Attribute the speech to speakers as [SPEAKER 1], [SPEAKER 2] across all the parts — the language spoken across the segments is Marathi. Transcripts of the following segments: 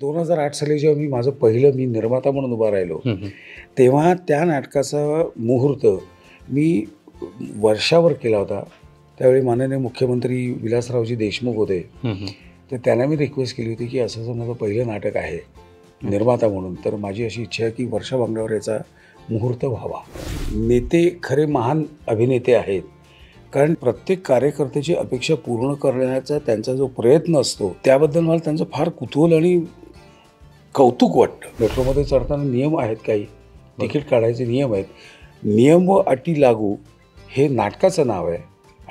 [SPEAKER 1] दोन हजार आठ साली जेव्हा मी माझं पहिलं मी निर्माता म्हणून उभा राहिलो तेव्हा त्या नाटकाचा मुहूर्त मी वर्षावर केला होता त्यावेळी माननीय मुख्यमंत्री विलासरावजी देशमुख होते तर त्यांना मी रिक्वेस्ट केली होती की असं जर माझं पहिलं नाटक आहे निर्माता म्हणून तर माझी अशी इच्छा आहे की वर्षा बांगड्यावर याचा मुहूर्त व्हावा नेते खरे महान अभिनेते आहेत कारण प्रत्येक कार्यकर्त्याची अपेक्षा पूर्ण करण्याचा त्यांचा जो प्रयत्न असतो त्याबद्दल मला त्यांचं फार कुतूहल आणि कौतुक वाटतं मेट्रोमध्ये चढताना नियम आहेत काही तिकीट काढायचे नियम आहेत नियम व अटी लागू हे नाटकाचं नाव आहे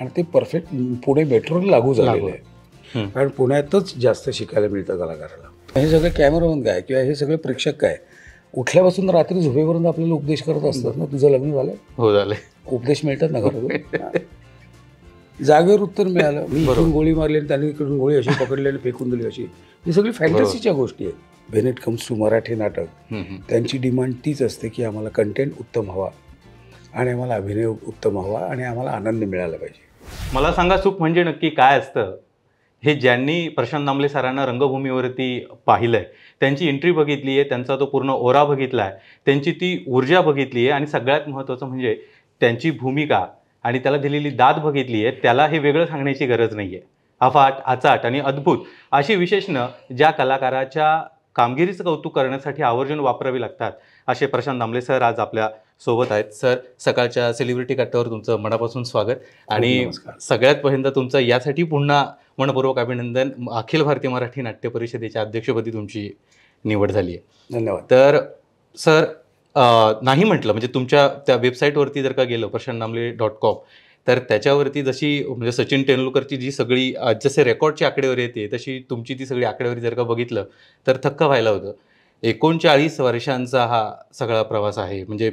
[SPEAKER 1] आणि ते परफेक्ट पुणे मेट्रोला लागू झालेलं आहे कारण पुण्यातच जास्त शिकायला मिळतं कलाकाराला हे सगळे कॅमेरामन काय किंवा हे सगळे प्रेक्षक काय उठल्यापासून रात्री झोपेपर्यंत आपल्याला उपदेश करत असतात ना तुझं लग्न झालं हो झालं उपदेश मिळतात ना घर जागेवर उत्तर मिळालं मी इकडून गोळी मारली आणि त्यांनी इकडून गोळी अशी आणि फेकून दिली अशी ही सगळी फॅन्टसीच्या गोष्टी आहेत व्हेन कम्स टू मराठी नाटक त्यांची डिमांड तीच असते की आम्हाला कंटेंट उत्तम हवा आणि आम्हाला अभिनय उत्तम हवा आणि आम्हाला आनंद मिळाला पाहिजे
[SPEAKER 2] मला सांगा सुख म्हणजे नक्की काय असतं हे ज्यांनी प्रशांत नामले सरांना रंगभूमीवरती पाहिलं आहे त्यांची एंट्री बघितली आहे त्यांचा तो पूर्ण ओरा बघितला आहे त्यांची ती ऊर्जा बघितली आहे आणि सगळ्यात महत्त्वाचं म्हणजे त्यांची भूमिका आणि त्याला दिलेली दाद बघितली आहे त्याला हे वेगळं सांगण्याची गरज नाही आहे अफाट आचाट आणि अद्भुत अशी विशेषणं ज्या कलाकाराच्या कामगिरीचं कौतुक करण्यासाठी आवर्जून वापरावी लागतात असे प्रशांत दामले सर आज आपल्या सोबत आहेत सर सकाळच्या सेलिब्रिटी कट्ट्यावर तुमचं मनापासून स्वागत आणि सगळ्यात पहिल्यांदा तुमचं यासाठी पुन्हा मनपूर्वक अभिनंदन अखिल भारतीय मराठी नाट्य परिषदेच्या अध्यक्षपदी तुमची निवड झाली आहे धन्यवाद तर सर नाही म्हटलं म्हणजे तुमच्या त्या वेबसाईटवरती जर का गेलं प्रशांत नामले डॉट कॉम तर त्याच्यावरती जशी म्हणजे सचिन तेंडुलकरची जी सगळी जसे रेकॉर्डची आकडेवारी येते तशी तुमची ती सगळी आकडेवारी जर का बघितलं तर थक्क व्हायला होतं एकोणचाळीस वर्षांचा हा सगळा प्रवास आहे म्हणजे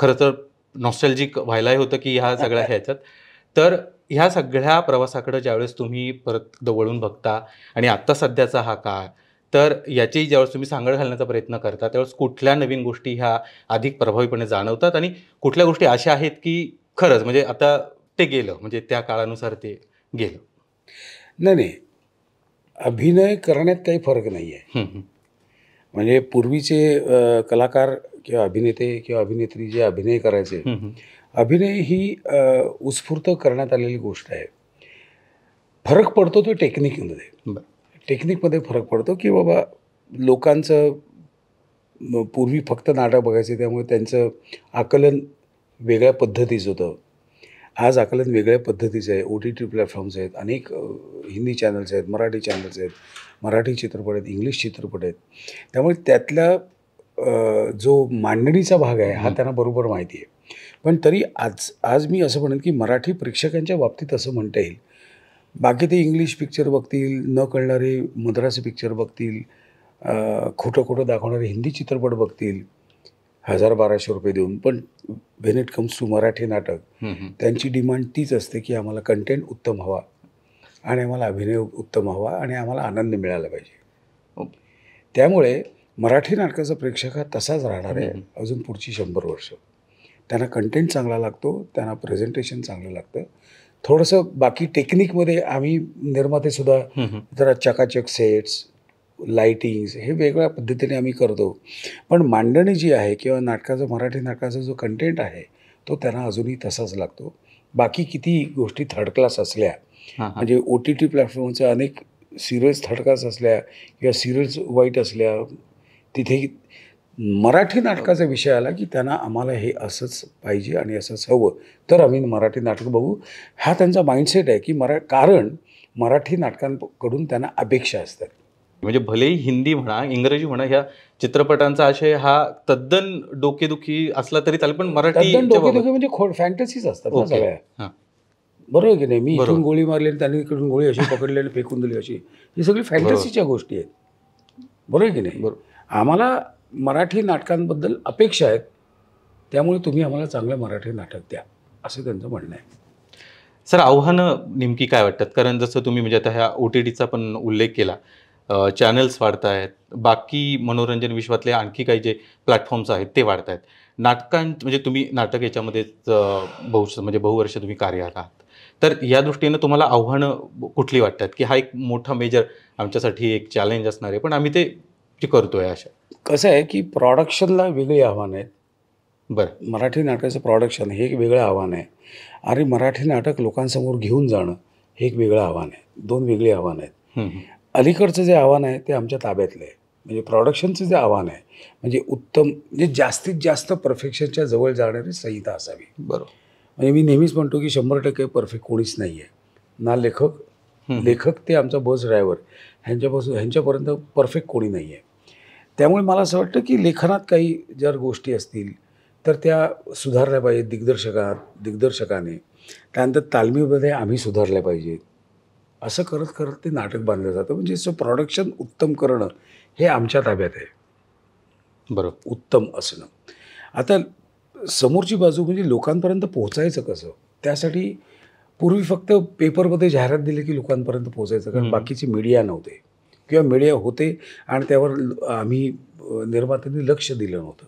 [SPEAKER 2] खरं तर नॉस्टॅल्जिक व्हायलाही होतं की ह्या सगळ्या ह्याच्यात तर ह्या सगळ्या प्रवासाकडं ज्यावेळेस तुम्ही परत दवळून बघता आणि आत्ता सध्याचा हा काळ तर याची ज्यावेळेस तुम्ही सांगड घालण्याचा प्रयत्न करता त्यावेळेस कुठल्या नवीन गोष्टी ह्या अधिक प्रभावीपणे जाणवतात आणि कुठल्या गोष्टी अशा आहेत की खरंच म्हणजे आता ते गेलं म्हणजे त्या काळानुसार ते
[SPEAKER 1] गेलं नाही नाही अभिनय करण्यात काही फरक नाही आहे म्हणजे पूर्वीचे कलाकार किंवा अभिनेते किंवा अभिनेत्री जे अभिनय करायचे अभिनय ही उत्स्फूर्त करण्यात आलेली गोष्ट आहे फरक पडतो तो टेक्निकमध्ये टेक्निकमध्ये फरक पडतो की बाबा लोकांचं पूर्वी फक्त नाटक बघायचे त्यामुळे त्यांचं आकलन वेगळ्या पद्धतीचं होतं आज आकलन वेगळ्या पद्धतीचं आहे ओ टी टी प्लॅटफॉर्म्स आहेत अनेक हिंदी चॅनल्स आहेत मराठी चॅनल्स आहेत मराठी चित्रपट आहेत इंग्लिश चित्रपट आहेत त्यामुळे त्यातल्या जो मांडणीचा भाग आहे हा त्यांना बरोबर माहिती आहे पण तरी आज आज मी असं म्हणेन की मराठी प्रेक्षकांच्या बाबतीत असं म्हणता येईल बाकी ते इंग्लिश पिक्चर बघतील न कळणारे मद्रासी पिक्चर बघतील खोटं खोटं दाखवणारे हिंदी चित्रपट बघतील हजार बाराशे रुपये देऊन पण when it comes to Marathi नाटक त्यांची डिमांड तीच असते की आम्हाला कंटेंट उत्तम हवा आणि आम्हाला अभिनय उत्तम हवा आणि आम्हाला आनंद मिळाला पाहिजे हो. त्यामुळे मराठी नाटकाचा प्रेक्षक हा तसाच राहणार आहे अजून पुढची शंभर वर्ष त्यांना कंटेंट चांगला लागतो त्यांना प्रेझेंटेशन चांगलं लागतं थोडंसं बाकी टेक्निकमध्ये आम्ही निर्मातेसुद्धा जरा चकाचक सेट्स लाइटिंग्स हे वेगळ्या पद्धतीने आम्ही करतो पण मांडणी जी आहे किंवा नाटकाचा मराठी नाटकाचा जो कंटेंट आहे तो त्यांना अजूनही तसाच लागतो बाकी किती गोष्टी थर्ड क्लास असल्या म्हणजे ओ टी टी प्लॅटफॉर्मचा अनेक सिरियल्स थर्ड क्लास असल्या किंवा सिरियल्स वाईट असल्या तिथे मराठी नाटकाचा विषय आला की त्यांना आम्हाला हे असंच पाहिजे आणि असंच हवं तर आम्ही मराठी नाटक बघू हा त्यांचा माइंडसेट आहे की मरा कारण मराठी नाटकांकडून त्यांना अपेक्षा असतात
[SPEAKER 2] म्हणजे भलेही हिंदी म्हणा इंग्रजी म्हणा ह्या चित्रपटांचा आशय हा तद्दन डोकेदुखी असला तरी चालेल पण मराठी डोकेदुखी
[SPEAKER 1] म्हणजे खोड फॅन्टसीच असतात सगळ्या बरोबर की नाही मी इकडून गोळी मारली आणि त्यांनी इकडून गोळी अशी आणि फेकून दिली अशी ही सगळी फॅन्टसीच्या गोष्टी आहेत बरोबर की नाही बरोबर आम्हाला मराठी नाटकांबद्दल अपेक्षा आहेत त्यामुळे तुम्ही आम्हाला चांगलं मराठी नाटक द्या असं त्यांचं म्हणणं आहे
[SPEAKER 2] सर आव्हानं नेमकी काय वाटतात कारण जसं तुम्ही म्हणजे आता ह्या ओ टी टीचा पण उल्लेख केला चॅनल्स वाढत आहेत बाकी मनोरंजन विश्वातले आणखी काही जे प्लॅटफॉर्म्स आहेत ते वाढत आहेत नाटकां म्हणजे तुम्ही नाटक याच्यामध्येच बहु म्हणजे बहुवर्ष तुम्ही कार्य आहात तर या दृष्टीनं तुम्हाला आव्हानं कुठली वाटतात की हा एक मोठा मेजर आमच्यासाठी एक चॅलेंज असणार आहे पण आम्ही ते करतोय अशा
[SPEAKER 1] कसं आहे की प्रॉडक्शनला वेगळी आव्हानं आहेत बरं मराठी नाटकाचं प्रॉडक्शन हे एक वेगळं आव्हान आहे आणि मराठी नाटक लोकांसमोर घेऊन जाणं हे एक वेगळं आव्हान आहे दोन वेगळी आव्हानं आहेत अलीकडचं जे आव्हान आहे ते आमच्या ताब्यातलं आहे म्हणजे प्रॉडक्शनचं जे आव्हान आहे म्हणजे उत्तम म्हणजे जास्तीत जास्त परफेक्शनच्या जवळ जाणारी संहिता असावी बरोबर म्हणजे मी नेहमीच म्हणतो की शंभर टक्के परफेक्ट कोणीच नाही आहे ना लेखक लेखक ते आमचा बस ड्रायव्हर ह्यांच्यापासून ह्यांच्यापर्यंत परफेक्ट कोणी नाही आहे त्यामुळे मला असं वाटतं की लेखनात काही जर गोष्टी असतील तर त्या सुधारल्या पाहिजेत दिग्दर्शकात दिग्दर्शकाने त्यानंतर तालमीमध्ये आम्ही सुधारल्या पाहिजेत असं करत करत ते नाटक बांधलं जातं म्हणजे सो प्रॉडक्शन उत्तम करणं हे आमच्या ताब्यात आहे बरं उत्तम असणं आता समोरची बाजू म्हणजे लोकांपर्यंत पोहोचायचं कसं त्यासाठी पूर्वी फक्त पेपरमध्ये जाहिरात दिली की लोकांपर्यंत पोहोचायचं कारण बाकीचे मीडिया नव्हते किंवा मीडिया होते आणि त्यावर आम्ही निर्मात्यांनी लक्ष दिलं नव्हतं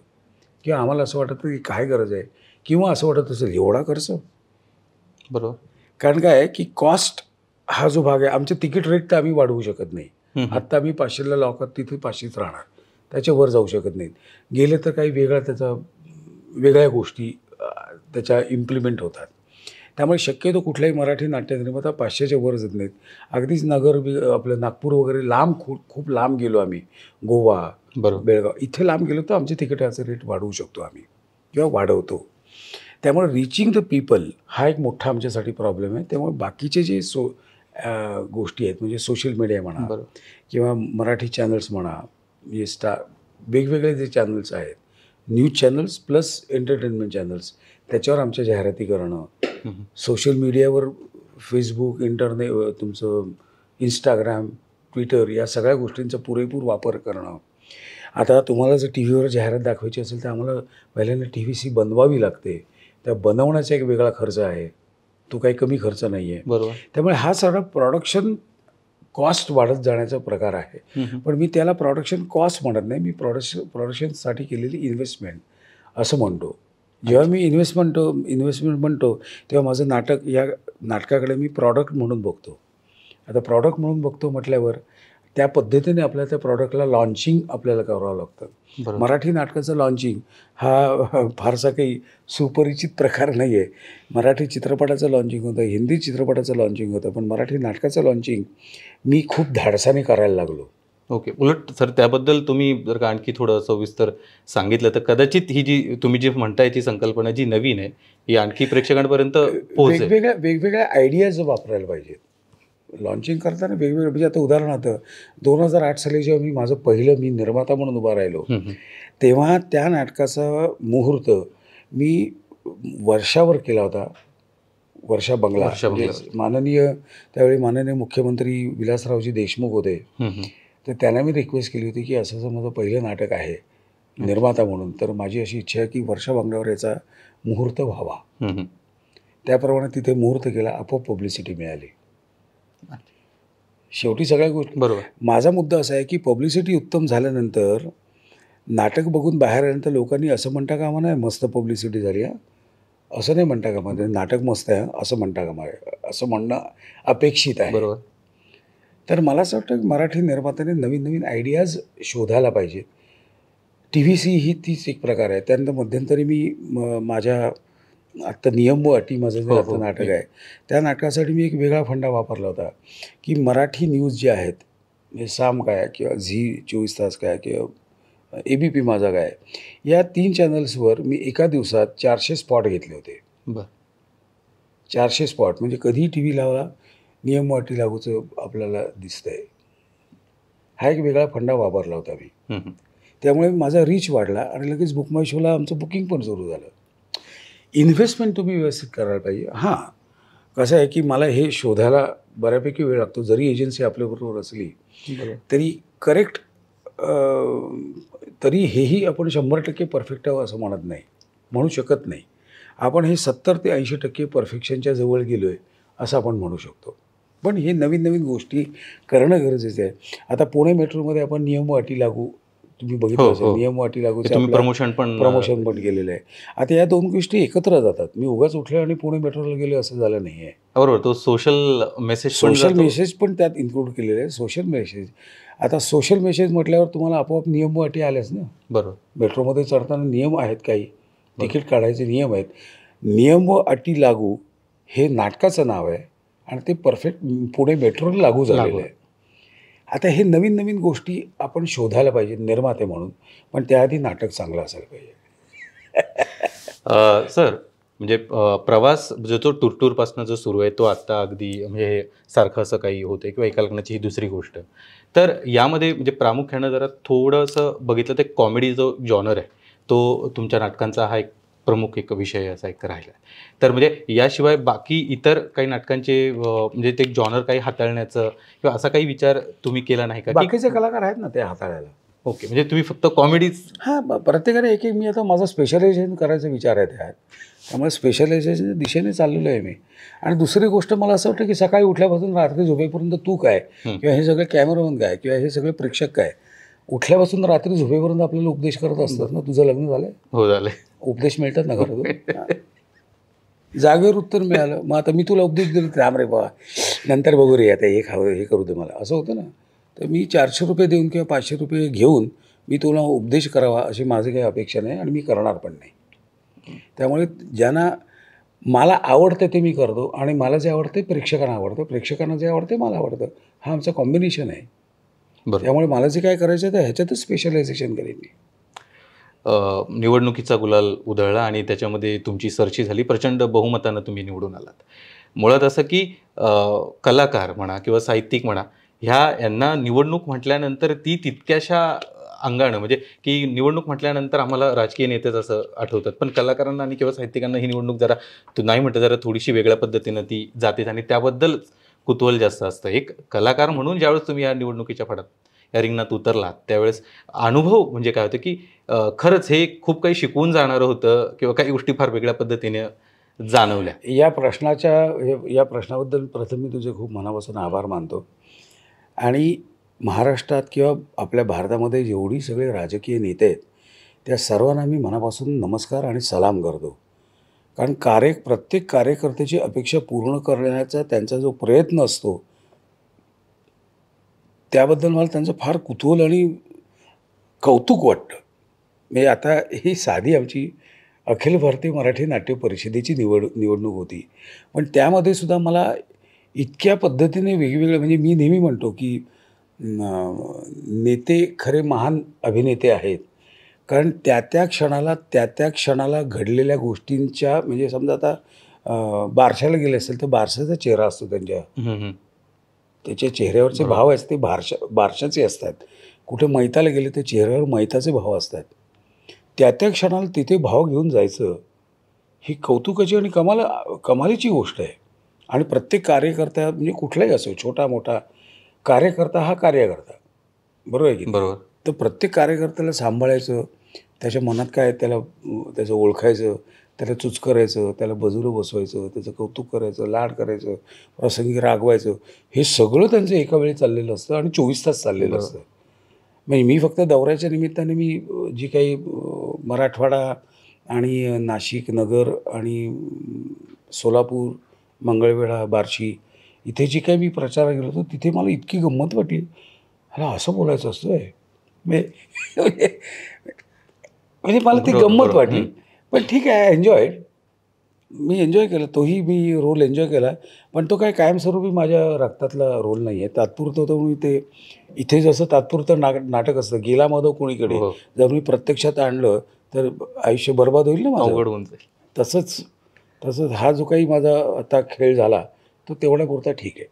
[SPEAKER 1] किंवा आम्हाला असं वाटतं की काय गरज आहे किंवा असं वाटत असेल एवढा खर्च बरोबर कारण काय की कॉस्ट हा जो भाग आहे आमचे तिकीट रेट तर आम्ही वाढवू शकत नाही आत्ता आम्ही पाचशेला लावतो तिथे पाचशेच राहणार त्याच्यावर जाऊ शकत नाहीत गेले तर काही वेगळा त्याचा वेगळ्या गोष्टी त्याच्या इम्प्लिमेंट होतात त्यामुळे शक्यतो कुठल्याही मराठी नाट्यनिर्माता पाचशेच्या वर जात नाहीत अगदीच नगर आपलं नागपूर वगैरे लांब खूप खूप लांब गेलो आम्ही गोवा बरोबर बेळगाव इथे लांब गेलो तर आमच्या तिकिटाचा रेट वाढवू शकतो आम्ही किंवा वाढवतो त्यामुळे रिचिंग द पीपल हा एक मोठा आमच्यासाठी प्रॉब्लेम आहे त्यामुळे बाकीचे जे सो गोष्टी आहेत म्हणजे सोशल मीडिया म्हणा किंवा मराठी चॅनल्स म्हणा म्हणजे स्टा वेगवेगळे जे चॅनल्स आहेत news channels plus entertainment channels त्याच्यावर आमच्या जाहिराती करणं सोशल मीडियावर फेसबुक इंटरनेट तुमचं इंस्टाग्राम ट्विटर या सगळ्या गोष्टींचा पुरेपूर वापर करणं आता तुम्हाला जर टी व्हीवर जाहिरात दाखवायची असेल तर आम्हाला पहिल्यांदा टी व्ही सी बनवावी लागते त्या बनवण्याचा एक वेगळा खर्च आहे तो काही कमी खर्च नाही आहे बरोबर त्यामुळे हा सगळा प्रॉडक्शन कॉस्ट वाढत जाण्याचा प्रकार आहे पण मी त्याला प्रॉडक्शन कॉस्ट म्हणत नाही मी प्रॉडक्श प्रॉडक्शनसाठी केलेली इन्व्हेस्टमेंट असं म्हणतो जेव्हा मी म्हणतो इन्व्हेस्टमेंट म्हणतो तेव्हा माझं नाटक या नाटकाकडे मी प्रॉडक्ट म्हणून बघतो आता प्रॉडक्ट म्हणून बघतो म्हटल्यावर त्या पद्धतीने आपल्या त्या प्रॉडक्टला लॉन्चिंग आपल्याला करावं लागतं मराठी नाटकाचं लॉन्चिंग हा फारसा काही सुपरिचित प्रकार नाही आहे मराठी चित्रपटाचं लॉन्चिंग होतं हिंदी चित्रपटाचं लॉन्चिंग होतं पण मराठी नाटकाचं लॉन्चिंग मी खूप धाडसाने करायला लागलो
[SPEAKER 2] ओके उलट सर त्याबद्दल तुम्ही जर का आणखी थोडं सविस्तर सांगितलं तर कदाचित ही जी तुम्ही जी म्हणताय ती संकल्पना जी नवीन आहे ही आणखी प्रेक्षकांपर्यंत वेगवेगळ्या
[SPEAKER 1] वेगवेगळ्या आयडियाज वापरायला पाहिजेत लॉन्चिंग करताना वेगवेगळ्या म्हणजे आता उदाहरणार्थ दोन हजार आठ साली जेव्हा मी माझं पहिलं मी निर्माता म्हणून उभा राहिलो तेव्हा त्या नाटकाचा मुहूर्त मी वर्षावर केला होता वर्षा बंगला म्हणजे माननीय त्यावेळी माननीय मुख्यमंत्री विलासरावजी देशमुख होते तर त्यांना मी रिक्वेस्ट केली होती की असं जर माझं पहिलं नाटक आहे निर्माता म्हणून तर माझी अशी इच्छा आहे की वर्षा बंगल्यावर याचा मुहूर्त व्हावा त्याप्रमाणे तिथे मुहूर्त केला आपोआप पब्लिसिटी मिळाली शेवटी सगळ्या गोष्टी बरोबर माझा मुद्दा असा आहे की पब्लिसिटी उत्तम झाल्यानंतर नाटक बघून बाहेर आल्यानंतर लोकांनी असं म्हणता कामा नाही मस्त पब्लिसिटी झाली असं नाही म्हणता कामा नाटक मस्त आहे असं म्हणता कामा असं म्हणणं अपेक्षित आहे बरोबर तर मला असं वाटतं की मराठी निर्मात्याने नवीन नवीन आयडियाज शोधायला पाहिजेत टी व्ही सी ही तीच एक प्रकार आहे त्यानंतर मध्यंतरी मी म माझ्या आत्ता नियम व अटी माझं जे आता नाटक आहे त्या नाटकासाठी मी एक वेगळा फंडा वापरला होता की मराठी न्यूज जे आहेत म्हणजे साम काय किंवा झी चोवीस तास काय किंवा ए बी पी माझा काय या तीन चॅनल्सवर मी एका दिवसात चारशे स्पॉट घेतले होते बरं चारशे स्पॉट म्हणजे कधी टी व्ही लावला नियम नियमवाटी लागूचं आपल्याला दिसतं आहे हा एक वेगळा फंडा वापरला होता मी त्यामुळे माझा रीच वाढला आणि लगेच बुकमाय शोला आमचं बुकिंग पण सुरू झालं इन्व्हेस्टमेंट तुम्ही व्यवस्थित करायला पाहिजे हां कसं आहे की मला हे शोधायला बऱ्यापैकी वेळ लागतो जरी एजन्सी आपल्याबरोबर असली तरी करेक्ट तरी हेही आपण शंभर टक्के परफेक्ट हवं असं म्हणत नाही म्हणू शकत नाही आपण हे सत्तर ते ऐंशी टक्के परफेक्शनच्या जवळ गेलो आहे असं आपण म्हणू शकतो पण हे नवीन नवीन गोष्टी करणं गरजेचं आहे आता पुणे मेट्रोमध्ये आपण नियम अटी लागू तुम्ही बघितलं हो, असेल हो. नियम अटी लागू प्रमोशन पण प्रमोशन पण केलेलं आहे आता या दोन गोष्टी एकत्र जातात मी उगाच उठले आणि पुणे मेट्रोला गेले असं झालं नाही आहे
[SPEAKER 2] बरोबर तो सोशल मेसेज सोशल मेसेज
[SPEAKER 1] पण त्यात इन्क्लूड केलेले आहे सोशल मेसेज आता सोशल मेसेज म्हटल्यावर तुम्हाला आपोआप नियम अटी आल्याच ना बरोबर मेट्रोमध्ये चढताना नियम आहेत काही तिकीट काढायचे नियम आहेत नियम व अटी लागू हे नाटकाचं नाव आहे आणि ते परफेक्ट पुणे मेट्रोला लागू झालेलं आहे आता हे नवीन नवीन गोष्टी आपण शोधायला पाहिजे निर्माते म्हणून पण त्याआधी नाटक चांगलं असायला पाहिजे
[SPEAKER 2] सर म्हणजे प्रवास जो तो टूरटूरपासून जो सुरू आहे तो आत्ता अगदी म्हणजे हे सारखं असं काही होतं किंवा एका लग्नाची ही दुसरी गोष्ट तर यामध्ये म्हणजे प्रामुख्यानं जरा थोडंसं बघितलं तर कॉमेडी जो जॉनर आहे तो तुमच्या नाटकांचा हा एक प्रमुख एक विषय असा एक राहिला तर म्हणजे याशिवाय बाकी इतर काही नाटकांचे म्हणजे ते जॉनर काही हाताळण्याचं किंवा असा काही विचार तुम्ही केला नाही का बाकीचे
[SPEAKER 1] कलाकार आहेत ना ते हाताळायला
[SPEAKER 2] ओके म्हणजे तुम्ही फक्त कॉमेडीज हां प्रत्येकाने एक एक मी आता माझा
[SPEAKER 1] स्पेशलायझेशन करायचा विचार आहे त्यात त्यामुळे स्पेशलायझेशनच्या दिशेने चाललेलो आहे मी आणि दुसरी गोष्ट मला असं वाटतं की सकाळी उठल्यापासून रात्री झोपेपर्यंत तू काय किंवा हे सगळे कॅमेरामन काय किंवा हे सगळे प्रेक्षक काय उठल्यापासून रात्री झोपेपर्यंत आपल्याला उपदेश करत असतात ना तुझं लग्न झालं हो झालं उपदेश मिळतात ना खरं जागेवर उत्तर मिळालं मग आता मी तुला उपदेश दिलो राम रे बाबा नंतर बघू रे आता हे खावं हे करू दे मला असं होतं ना तर मी चारशे रुपये देऊन किंवा पाचशे रुपये घेऊन मी तुला उपदेश करावा अशी माझी काही अपेक्षा नाही आणि मी करणार पण नाही त्यामुळे ज्यांना मला आवडतं ते मी करतो आणि मला जे आवडते प्रेक्षकांना आवडतं प्रेक्षकांना जे आवडते मला आवडतं हा आमचं कॉम्बिनेशन आहे त्यामुळे मला जे काय करायचं आहे तर ह्याच्यातच स्पेशलायझेशन करेन मी
[SPEAKER 2] निवडणुकीचा गुलाल उधळला आणि त्याच्यामध्ये तुमची सरशी झाली प्रचंड बहुमतानं तुम्ही निवडून आलात मुळात असं की कलाकार म्हणा किंवा साहित्यिक म्हणा ह्या यांना निवडणूक म्हटल्यानंतर ती तितक्याशा अंगाणं म्हणजे की निवडणूक म्हटल्यानंतर आम्हाला राजकीय नेतेच असं आठवतात पण कलाकारांना आणि किंवा साहित्यिकांना ही निवडणूक जरा तू नाही म्हटलं जरा थोडीशी वेगळ्या पद्धतीनं ती जाते आणि त्याबद्दल कुतूहल जास्त असतं एक कलाकार म्हणून ज्यावेळेस तुम्ही या निवडणुकीच्या फडात या रिंगणात उतरला त्यावेळेस अनुभव म्हणजे काय होतं की खरंच हे खूप काही शिकवून जाणारं होतं किंवा काही गोष्टी फार वेगळ्या पद्धतीने जाणवल्या
[SPEAKER 1] या प्रश्नाच्या या प्रश्नाबद्दल प्रथम मी तुझे खूप मनापासून आभार मानतो आणि महाराष्ट्रात किंवा आपल्या भारतामध्ये जेवढी सगळे राजकीय नेते आहेत त्या सर्वांना मी मनापासून नमस्कार आणि सलाम करतो कारण कार्य प्रत्येक कार्यकर्त्याची अपेक्षा पूर्ण करण्याचा त्यांचा जो प्रयत्न असतो त्याबद्दल मला त्यांचं फार कुतूहल आणि कौतुक वाटतं म्हणजे आता ही साधी आमची अखिल भारतीय मराठी नाट्य परिषदेची निवड निवडणूक होती पण त्यामध्ये सुद्धा मला इतक्या पद्धतीने वेगवेगळं म्हणजे मी नेहमी म्हणतो की नेते खरे महान अभिनेते आहेत कारण त्या त्या क्षणाला त्या त्या क्षणाला घडलेल्या गोष्टींच्या म्हणजे समजा आता बारशाला गेले असेल तर बारशाचा चेहरा असतो त्यांच्या त्याच्या चेहऱ्यावरचे भाव आहेत ते बारशा बारशाचे असतात कुठे मैताला गेले तर चेहऱ्यावर मैताचे भाव असतात त्या त्या क्षणाला तिथे भाव घेऊन जायचं ही कौतुकाची आणि कमाल कमालीची गोष्ट आहे आणि प्रत्येक कार्यकर्त्या म्हणजे कुठलाही असो छोटा मोठा कार्यकर्ता हा कार्यकर्ता बरोबर आहे की बरोबर तर प्रत्येक कार्यकर्त्याला सांभाळायचं त्याच्या मनात काय त्याला त्याचं ओळखायचं त्याला करायचं त्याला बजूला बसवायचं त्याचं कौतुक करायचं लाड करायचं प्रसंगी रागवायचं हे सगळं त्यांचं एका वेळी चाललेलं असतं आणि चोवीस तास चाललेलं असतं म्हणजे मी फक्त दौऱ्याच्या निमित्ताने मी जी काही मराठवाडा आणि नाशिक नगर आणि सोलापूर मंगळवेढा बार्शी इथे जी काही मी प्रचार गेलो होतो तिथे मला इतकी गंमत वाटली मला असं बोलायचं असतं आहे म्हणजे, म्हणजे, म्हणजे मला ती गंमत वाटली पण ठीक आहे एन्जॉय मी एन्जॉय केला तोही मी रोल एन्जॉय केला पण तो काय कायमस्वरूपी माझ्या रक्तातला रोल नाही आहे तात्पुरतं तो मी ते इथे जसं तात्पुरतं ना नाटक असतं गेला माधव कोणीकडे हो. जर मी प्रत्यक्षात आणलं तर आयुष्य बर्बाद होईल ना माझं तसंच तसंच हा जो काही माझा आता खेळ झाला तो तेवढ्या पुरता ठीक आहे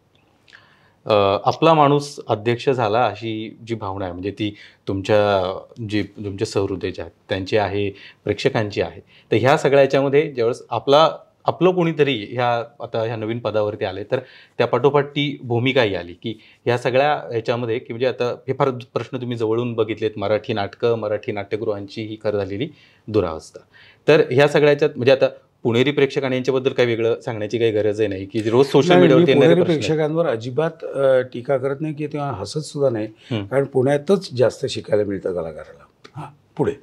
[SPEAKER 2] आपला माणूस अध्यक्ष झाला अशी जी भावना आहे म्हणजे ती तुमच्या जी तुमच्या सहृदयचे आहेत त्यांची आहे प्रेक्षकांची आहे तर ह्या सगळ्या याच्यामध्ये ज्यावेळेस आपला आपलं कोणीतरी ह्या आता ह्या नवीन पदावरती आले तर त्या पाठोपाठ ती भूमिकाही आली की ह्या सगळ्या ह्याच्यामध्ये की म्हणजे आता हे फार प्रश्न तुम्ही जवळून बघितलेत मराठी नाटकं मराठी नाट्यगृहांची ही खरं झालेली दुरावस्था तर ह्या सगळ्याच्यात म्हणजे आता पुणेरी प्रेक्षकांनी यांच्याबद्दल काही वेगळं सांगण्याची काही गरजही नाही की रोज सोशल मीडियावर
[SPEAKER 1] प्रेक्षकांवर अजिबात टीका करत नाही की तेव्हा हसत सुद्धा नाही कारण पुण्यातच जास्त शिकायला मिळतं
[SPEAKER 2] कलाकाराला हां पुढे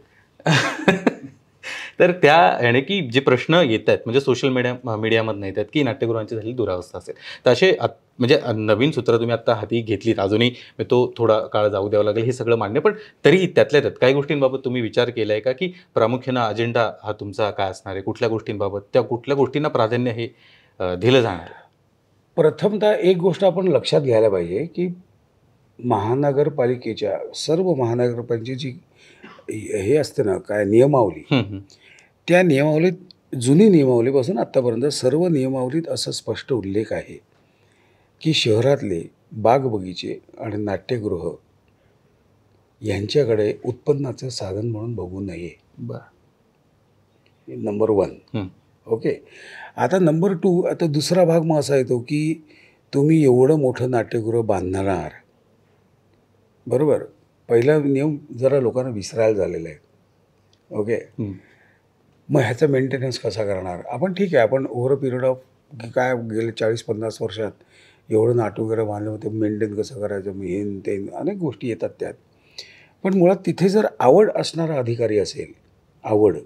[SPEAKER 2] तर त्या याने की जे प्रश्न येत आहेत म्हणजे सोशल मीडिया येत येतात की नाट्यगृहांची झाली दुरावस्था असेल तर असे म्हणजे नवीन सूत्र तुम्ही आत्ता हाती घेतलीत अजूनही मी तो थोडा काळ जाऊ द्यावा लागेल हे सगळं मान्य पण तरीही त्यातल्या त्यात काही गोष्टींबाबत तुम्ही विचार केला आहे का की प्रामुख्यानं अजेंडा हा तुमचा काय असणार आहे कुठल्या गोष्टींबाबत त्या कुठल्या गोष्टींना प्राधान्य हे दिलं जाणार
[SPEAKER 1] प्रथमतः एक गोष्ट आपण लक्षात घ्यायला पाहिजे की महानगरपालिकेच्या सर्व महानगरपालिकेची हे असते ना काय नियमावली त्या नियमावलीत जुनी नियमावलीपासून आत्तापर्यंत सर्व नियमावलीत असं स्पष्ट उल्लेख आहे की शहरातले बागबगीचे आणि नाट्यगृह यांच्याकडे उत्पन्नाचं साधन म्हणून बघू नये बरं नंबर वन ओके आता नंबर टू आता दुसरा भाग मग असा येतो की तुम्ही एवढं मोठं नाट्यगृह बांधणार बरोबर पहिला नियम जरा लोकांना विसरायला झालेला आहे ओके मग ह्याचा मेंटेनन्स कसा करणार आपण ठीक आहे आपण ओव्हर अ पिरियड ऑफ काय गेले चाळीस पन्नास वर्षात एवढं नाटू वगैरे बांधलं होतं मेंटेन कसं करायचं मेन हेन तेन अनेक गोष्टी येतात त्यात पण मुळात तिथे जर आवड असणारा अधिकारी असेल आवड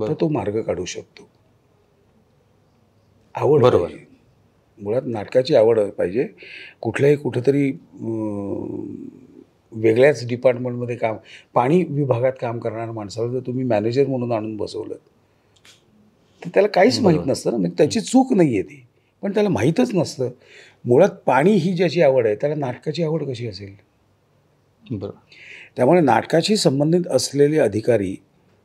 [SPEAKER 1] तर तो मार्ग काढू शकतो आवड बरोबर मुळात नाटकाची आवड पाहिजे कुठल्याही कुठंतरी वेगळ्याच डिपार्टमेंटमध्ये काम पाणी विभागात काम करणाऱ्या माणसाला जर तुम्ही मॅनेजर म्हणून आणून बसवलं तर त्याला काहीच माहीत नसतं ना म्हणजे त्याची चूक नाही आहे ती पण त्याला माहीतच नसतं मुळात पाणी ही ज्याची आवड आहे त्याला नाटकाची आवड कशी असेल बरं त्यामुळे नाटकाशी संबंधित असलेले अधिकारी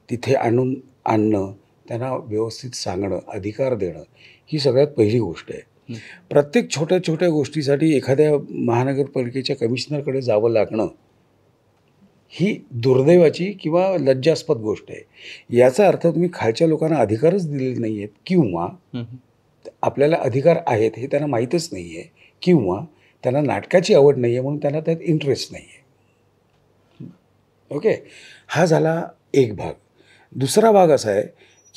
[SPEAKER 1] तिथे आणून आणणं त्यांना व्यवस्थित सांगणं अधिकार देणं ही सगळ्यात पहिली गोष्ट आहे प्रत्येक छोट्या छोट्या गोष्टीसाठी एखाद्या महानगरपालिकेच्या कमिशनरकडे जावं लागणं ही दुर्दैवाची किंवा लज्जास्पद गोष्ट आहे याचा अर्थ तुम्ही खालच्या लोकांना अधिकारच दिले नाही आहेत किंवा आपल्याला अधिकार आहेत हे त्यांना माहीतच नाही आहे किंवा त्यांना नाटकाची आवड नाही आहे म्हणून त्यांना त्यात इंटरेस्ट नाही आहे ओके हा झाला एक भाग दुसरा भाग असा आहे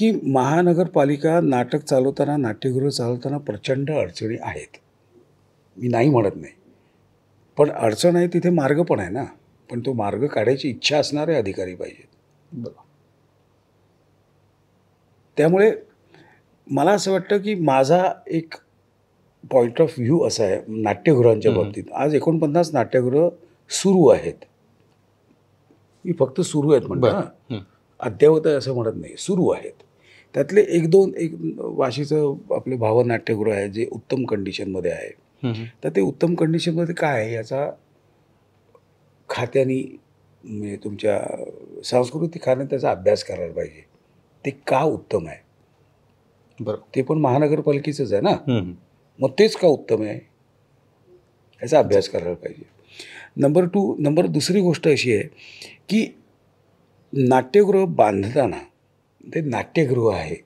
[SPEAKER 1] की महानगरपालिका नाटक चालवताना नाट्यगृह चालवताना प्रचंड अडचणी आहेत मी नाही म्हणत नाही पण अडचण आहे तिथे मार्ग पण आहे ना पण तो मार्ग काढायची इच्छा असणारे अधिकारी पाहिजेत त्यामुळे मला असं वाटतं की माझा एक पॉईंट ऑफ व्ह्यू असा आहे नाट्यगृहांच्या बाबतीत आज एकोणपन्नास नाट्यगृह सुरू आहेत मी फक्त सुरू आहेत म्हणतो अद्यावत आहे असं म्हणत नाही सुरू आहेत त्यातले एक दोन एक वाशीचं आपले नाट्यगृह आहे जे उत्तम कंडिशनमध्ये
[SPEAKER 2] आहे
[SPEAKER 1] तर ते उत्तम कंडिशनमध्ये काय आहे याचा खात्यानी म्हणजे तुमच्या सांस्कृतिक खात्याने त्याचा अभ्यास करायला पाहिजे ते का उत्तम आहे बरं ते पण महानगरपालिकेचंच आहे ना मग तेच का उत्तम आहे याचा अभ्यास करायला पाहिजे नंबर टू नंबर दुसरी गोष्ट अशी आहे की नाट्यगृह बांधताना ते नाट्यगृह आहे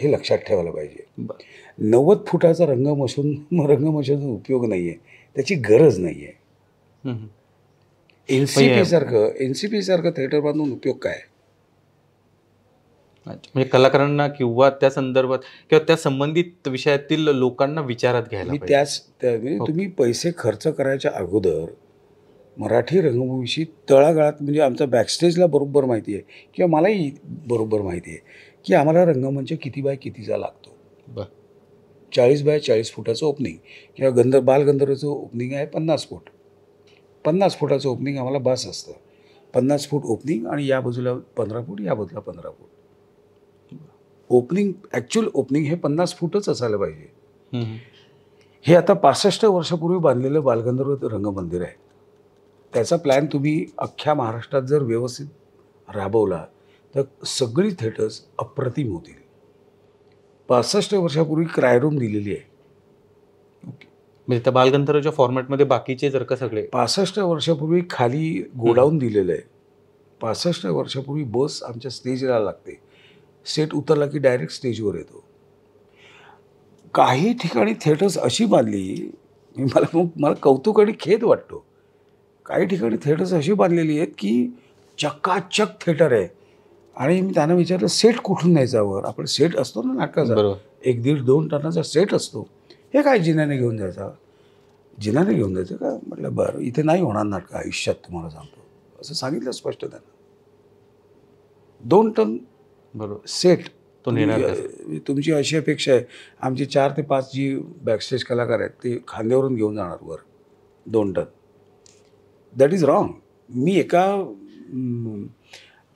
[SPEAKER 1] हे लक्षात ठेवायला पाहिजे नव्वद फुटाचा रंगमशून रंगमशून उपयोग
[SPEAKER 2] नाही आहे त्याची गरज नाही आहे एन सी म्हणजे सारखं
[SPEAKER 1] एन सी सारखं थिएटर बांधून उपयोग काय
[SPEAKER 2] म्हणजे कलाकारांना किंवा त्या संदर्भात किंवा त्या संबंधित विषयातील लोकांना विचारात घ्यायला त्याच
[SPEAKER 1] म्हणजे तुम्ही पैसे खर्च करायच्या अगोदर मराठी रंगभूमीशी तळागाळात म्हणजे आमचा बॅकस्टेजला बरोबर माहिती आहे किंवा मलाही बरोबर माहिती आहे की आम्हाला रंगमंच किती बाय कितीचा लागतो चाळीस बाय चाळीस फुटाचं ओपनिंग किंवा गंधर बालगंधर्वचं ओपनिंग आहे पन्नास फूट पन्नास फुटाचं ओपनिंग आम्हाला बस असतं पन्नास फूट ओपनिंग आणि या बाजूला पंधरा फूट या बाजूला पंधरा फूट ओपनिंग ॲक्च्युअल ओपनिंग हे पन्नास फूटच असायला पाहिजे हे आता पासष्ट वर्षापूर्वी बांधलेलं बालगंधर्व रंगमंदिर आहे त्याचा प्लॅन तुम्ही अख्ख्या महाराष्ट्रात जर व्यवस्थित राबवला तर सगळी थेटर्स अप्रतिम होतील पासष्ट वर्षापूर्वी क्रायरूम दिलेली आहे
[SPEAKER 2] म्हणजे त्या बालगंधर्वच्या फॉर्मॅटमध्ये बाकीचे जर का सगळे
[SPEAKER 1] पासष्ट वर्षापूर्वी खाली गोडाऊन दिलेलं आहे पासष्ट वर्षापूर्वी बस आमच्या स्टेजला लागते सेट उतरला की डायरेक्ट स्टेजवर येतो काही ठिकाणी थिएटर्स अशी बांधली मला मग मला कौतुक आणि खेद वाटतो काही ठिकाणी थिएटर्स अशी बांधलेली आहेत की चकाचक थिएटर आहे आणि मी त्यांना विचारलं सेट कुठून न्यायचा वर आपण सेट असतो ना नाटकाचा एक दीड दोन टनाचा सेट असतो हे काय जिन्याने घेऊन जायचा जिन्याने घेऊन जायचं का म्हटलं बरं इथे नाही होणार नाटकं आयुष्यात तुम्हाला सांगतो असं सांगितलं स्पष्ट त्यांना दोन टन बरोबर सेट तो म्हणजे, तुमची अशी अपेक्षा आहे आमची चार ते पाच जी बॅकस्टेज कलाकार आहेत ते खांद्यावरून घेऊन जाणार वर दोन टन दॅट इज रॉंग मी एका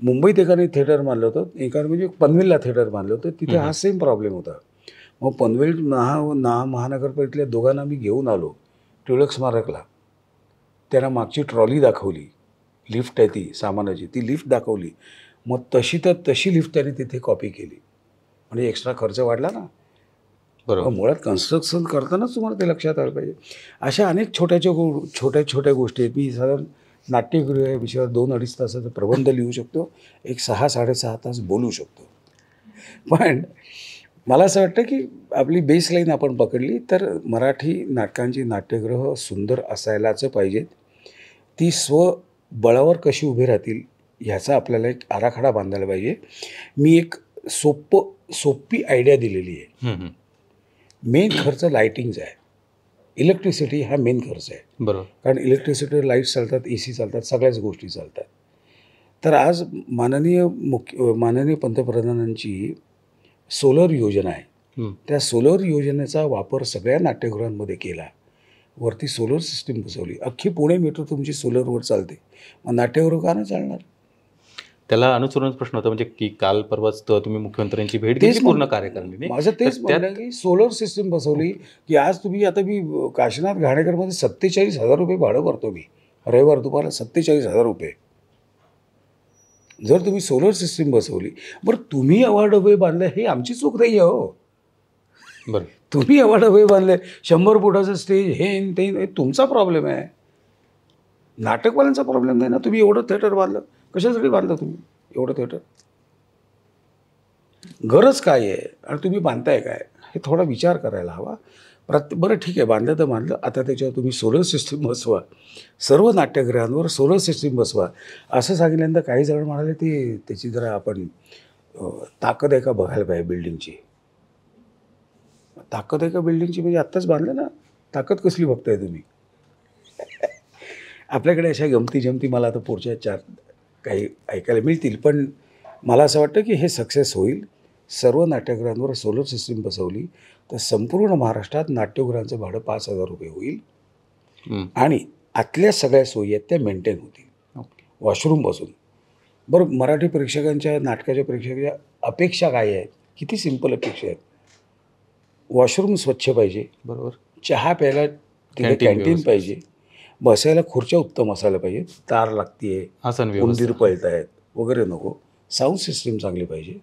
[SPEAKER 1] मुंबईत एकाने थिएटर मानलं होतं एका म्हणजे पनवेलला थिएटर मानलं होतं तिथे हा सेम प्रॉब्लेम होता मग पनवेल महा ना महानगरपालिकेतल्या दोघांना मी घेऊन आलो टिळक स्मारकला त्यांना मागची ट्रॉली दाखवली लिफ्ट आहे ती सामानाची ती लिफ्ट दाखवली मग तशी तर तशी लिफ्ट त्याने तिथे कॉपी केली म्हणजे एक्स्ट्रा खर्च वाढला ना बरोबर मुळात कन्स्ट्रक्शन करतानाच तुम्हाला ते लक्षात आलं पाहिजे अशा अनेक छोट्या गो छोट्या छोट्या गोष्टी आहेत मी साधारण नाट्यगृह या विषयावर दोन अडीच तासाचा प्रबंध लिहू शकतो एक सहा साडेसहा तास बोलू शकतो पण मला असं वाटतं की आपली बेसलाईन आपण पकडली तर मराठी नाटकांची नाट्यगृह सुंदर असायलाच पाहिजेत ती स्व बळावर कशी उभी राहतील ह्याचा आपल्याला एक आराखडा बांधायला पाहिजे मी एक सोप्प सोपी आयडिया दिलेली आहे मेन खर्च लाईटिंगचा आहे इलेक्ट्रिसिटी हा मेन खर्च आहे बरोबर कारण इलेक्ट्रिसिटी लाईट्स चालतात ए e सी चालतात सगळ्याच गोष्टी चालतात तर आज माननीय मुख्य माननीय पंतप्रधानांची सोलर योजना आहे त्या सोलर योजनेचा वापर सगळ्या नाट्यगृहांमध्ये केला वरती सोलर सिस्टीम बसवली अख्खी पुणे मेट्रो तुमची सोलरवर चालते मग नाट्यगृह का नाही चालणार
[SPEAKER 2] त्याला अनुसरून प्रश्न होता म्हणजे की काल परवाच तुम्ही मुख्यमंत्र्यांची भेट घेतली पूर्ण कार्यकारिणी माझं तेच म्हणणं
[SPEAKER 1] की सोलर सिस्टीम बसवली की आज तुम्ही आता मी काशीनाथ घाणेकरमध्ये सत्तेचाळीस हजार रुपये भाडं भरतो मी रविवार दुपारला सत्तेचाळीस हजार रुपये जर तुम्ही सोलर सिस्टीम बसवली बरं तुम्ही अवार्ड अभय बांधले हे आमची चूक नाही आहे हो बरं तुम्ही अवार्ड अभय बांधले शंभर फुटाचं स्टेज हे तुमचा प्रॉब्लेम आहे नाटकवाल्यांचा प्रॉब्लेम नाही ना तुम्ही एवढं थिएटर बांधलं कशासाठी बांधलं तुम्ही एवढं थेटर गरज काय आहे आणि तुम्ही बांधताय काय हे थोडा विचार करायला हवा प्रत बरं ठीक आहे बांधलं तर बांधलं आता त्याच्यावर तुम्ही सोलर सिस्टीम बसवा सर्व नाट्यगृहांवर सोलर सिस्टीम बसवा असं सांगितल्यानंतर काही जण म्हणाले ती त्याची जरा आपण ताकद आहे का बघायला पाहिजे बिल्डिंगची ताकद आहे का बिल्डिंगची म्हणजे आत्ताच बांधलं ना ताकद कसली बघताय तुम्ही आपल्याकडे अशा गमती जमती मला आता पुढच्या चार काही ऐकायला मिळतील पण मला असं वाटतं की हे सक्सेस होईल सर्व नाट्यगृहांवर सोलर सिस्टीम बसवली तर संपूर्ण महाराष्ट्रात नाट्यगृहांचं भाडं पाच हजार रुपये होईल आणि आतल्या सगळ्या सोयी आहेत त्या मेंटेन होतील वॉशरूम बसून बरं मराठी प्रेक्षकांच्या नाटकाच्या प्रेक्षकांच्या अपेक्षा काय आहेत किती सिंपल अपेक्षा आहेत वॉशरूम स्वच्छ पाहिजे बरोबर चहा प्यायला तिथे कॅन्टीन पाहिजे बसायला खुर्च्या उत्तम असायला पाहिजे तार लागते
[SPEAKER 2] आहे उंदीर
[SPEAKER 1] पळत आहेत वगैरे नको साऊंड सिस्टीम चांगली पाहिजे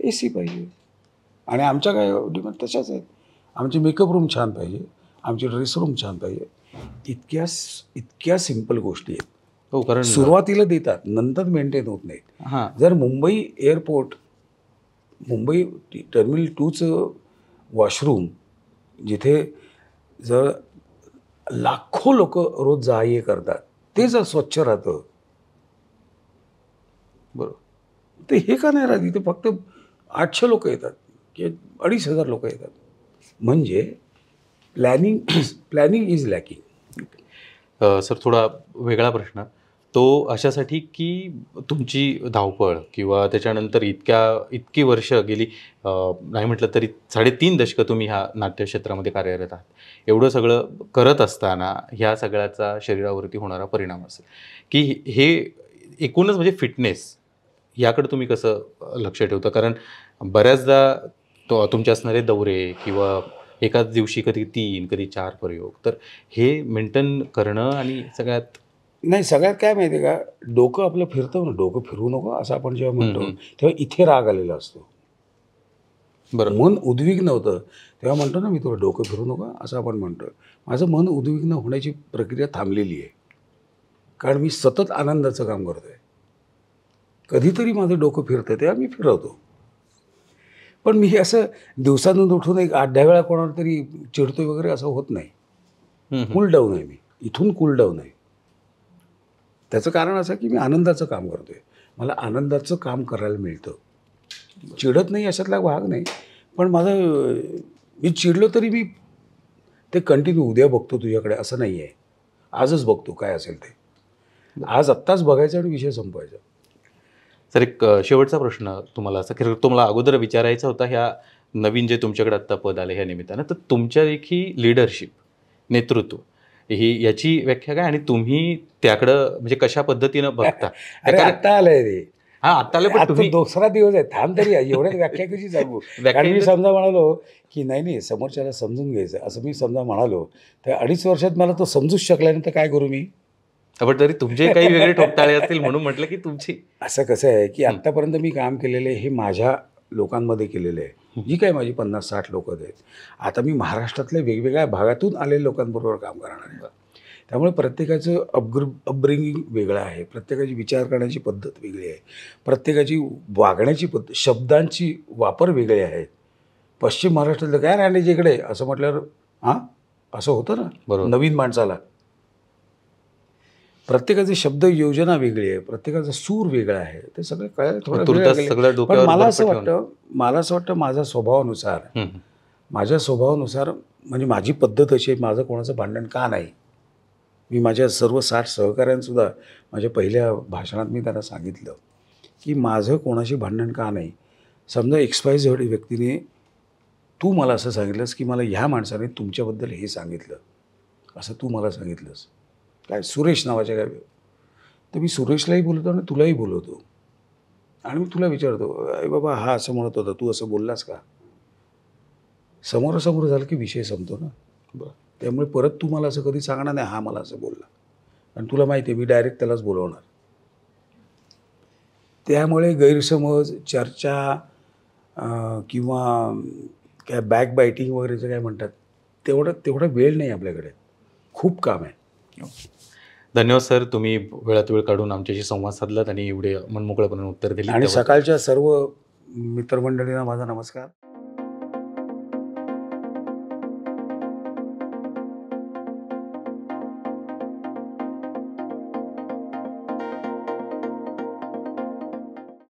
[SPEAKER 1] ए सी पाहिजे आणि आमच्या काय डिमांड तशाच आहेत आमचे मेकअप रूम छान पाहिजे आमचे ड्रेस रूम छान पाहिजे इतक्या इतक्या सिम्पल गोष्टी आहेत हो कारण सुरुवातीला देतात नंतर मेंटेन होत नाहीत जर मुंबई एअरपोर्ट मुंबई टर्मिनल टूचं वॉशरूम जिथे जर लाखो लोक रोज जा करतात ते जर स्वच्छ राहतं बरोबर ते हे का नाही राहत इथे फक्त आठशे लोक येतात किंवा अडीच हजार लोक येतात म्हणजे planning planning is
[SPEAKER 2] lacking sir थोडा वेगळा प्रश्न तो अशासाठी की तुमची धावपळ किंवा त्याच्यानंतर इतक्या इतकी वर्ष गेली नाही म्हटलं तरी साडेतीन दशकं तुम्ही ह्या नाट्यक्षेत्रामध्ये कार्यरत आहात एवढं सगळं करत असताना ह्या सगळ्याचा शरीरावरती होणारा परिणाम असेल की हे एकूणच म्हणजे फिटनेस याकडे तुम्ही कसं लक्ष ठेवता कारण बऱ्याचदा तो तुमचे असणारे दौरे किंवा एकाच दिवशी कधी तीन कधी चार प्रयोग तर हे मेंटेन करणं आणि सगळ्यात
[SPEAKER 1] नाही सगळ्यात काय माहिती का डोकं आपलं फिरतं ना डोकं फिरू नको असं आपण जेव्हा म्हणतो तेव्हा इथे राग आलेला असतो बरं मन उद्विग्न होतं तेव्हा म्हणतो ना मी तुला डोकं फिरू नका असं आपण म्हणतो माझं मन उद्विग्न होण्याची प्रक्रिया थांबलेली आहे कारण मी सतत आनंदाचं काम करतो आहे कधीतरी माझं डोकं फिरतं तेव्हा मी फिरवतो पण मी असं दिवसातून उठून एक आठ दहा वेळा कोणावर तरी चिडतोय वगैरे असं होत नाही कूल डाऊन आहे मी इथून कूल डाऊन आहे त्याचं कारण असं की मी आनंदाचं काम करतो आहे मला आनंदाचं काम करायला मिळतं चिडत नाही अशातला भाग नाही पण माझं मी चिडलो तरी मी ते कंटिन्यू उद्या बघतो तुझ्याकडे असं नाही आहे आजच बघतो काय असेल ते आज आत्ताच बघायचं आणि विषय संपवायचा
[SPEAKER 2] सर एक शेवटचा प्रश्न तुम्हाला असा खरं तुम्हाला अगोदर विचारायचा होता ह्या नवीन जे तुमच्याकडे आत्ता पद आले ह्या निमित्तानं तर तुमच्या देखील लिडरशिप नेतृत्व ही याची व्याख्या काय आणि तुम्ही त्याकडं म्हणजे कशा पद्धतीनं बघता आता आलंय रे हा आता तुम्ही
[SPEAKER 1] दुसरा दिवस आहे थांब तरी एवढ्याच व्याख्या कशी सांगू कारण मी म्हणजे- समजा म्हणालो की नाही नाही समोरच्याला समजून घ्यायचं असं मी समजा म्हणालो तर अडीच वर्षात मला तो समजूच शकला नाही काय करू मी
[SPEAKER 2] पण तरी तुमचे काही वेगळे ठोकताळे असतील म्हणून म्हटलं की
[SPEAKER 1] तुमची असं कसं आहे की आतापर्यंत मी काम केलेले हे माझ्या लोकांमध्ये केलेलं आहे जी काय माझी पन्नास साठ लोक आहेत आता मी महाराष्ट्रातल्या वेगवेगळ्या भागातून आलेल्या लोकांबरोबर काम करणार आहे त्यामुळे प्रत्येकाचं अपग्र अपब्रिंगिंग वेगळं आहे प्रत्येकाची विचार करण्याची पद्धत वेगळी आहे प्रत्येकाची वागण्याची पद्धत शब्दांची वापर वेगळे आहेत पश्चिम महाराष्ट्रातलं काय राहण्याच्या इकडे असं म्हटल्यावर हां असं होतं ना बरोबर नवीन माणसाला प्रत्येकाचे शब्द योजना वेगळी आहे प्रत्येकाचा सूर वेगळा आहे ते सगळं कळायला मला असं वाटतं मला असं वाटतं माझ्या स्वभावानुसार माझ्या स्वभावानुसार म्हणजे माझी पद्धत अशी आहे माझं कोणाचं भांडण का नाही मी माझ्या सर्व साठ सहकाऱ्यांसुद्धा माझ्या पहिल्या भाषणात मी त्यांना सांगितलं की माझं कोणाशी भांडण का नाही समजा एक्सपायज व्यक्तीने तू मला असं सांगितलंस की मला ह्या माणसाने तुमच्याबद्दल हे सांगितलं असं तू मला सांगितलंस काय सुरेश नावाच्या गावी तर मी सुरेशलाही बोलतो आणि तुलाही बोलवतो आणि मी तुला विचारतो अरे बाबा हा असं म्हणत होता तू असं बोललास का समोरासमोर झालं की विषय संपतो ना बरं त्यामुळे परत तू मला असं कधी सांगणार नाही हा मला असं बोलला आणि तुला माहिती आहे मी डायरेक्ट त्यालाच बोलवणार त्यामुळे गैरसमज चर्चा किंवा काय बॅक बायटिंग वगैरेचं काय म्हणतात तेवढं तेवढा वेळ नाही आपल्याकडे खूप
[SPEAKER 2] काम आहे हो. धन्यवाद सर तुम्ही वेळात वेळ काढून आमच्याशी संवाद साधलात आणि एवढे मनमोकळेपणाने उत्तर दिले आणि सकाळच्या
[SPEAKER 1] सर्व मित्रमंडळींना माझा नमस्कार